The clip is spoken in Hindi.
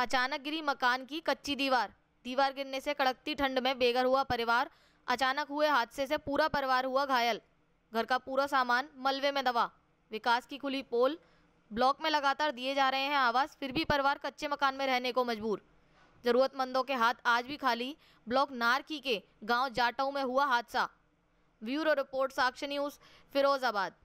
अचानक गिरी मकान की कच्ची दीवार दीवार गिरने से कड़कती ठंड में बेघर हुआ परिवार अचानक हुए हादसे से पूरा परिवार हुआ घायल घर का पूरा सामान मलबे में दबा विकास की खुली पोल ब्लॉक में लगातार दिए जा रहे हैं आवास फिर भी परिवार कच्चे मकान में रहने को मजबूर ज़रूरतमंदों के हाथ आज भी खाली ब्लॉक नारकी के गांव जाटाऊ में हुआ हादसा ब्यूरो रिपोर्ट साक्ष्य न्यूज़ फिरोज़ाबाद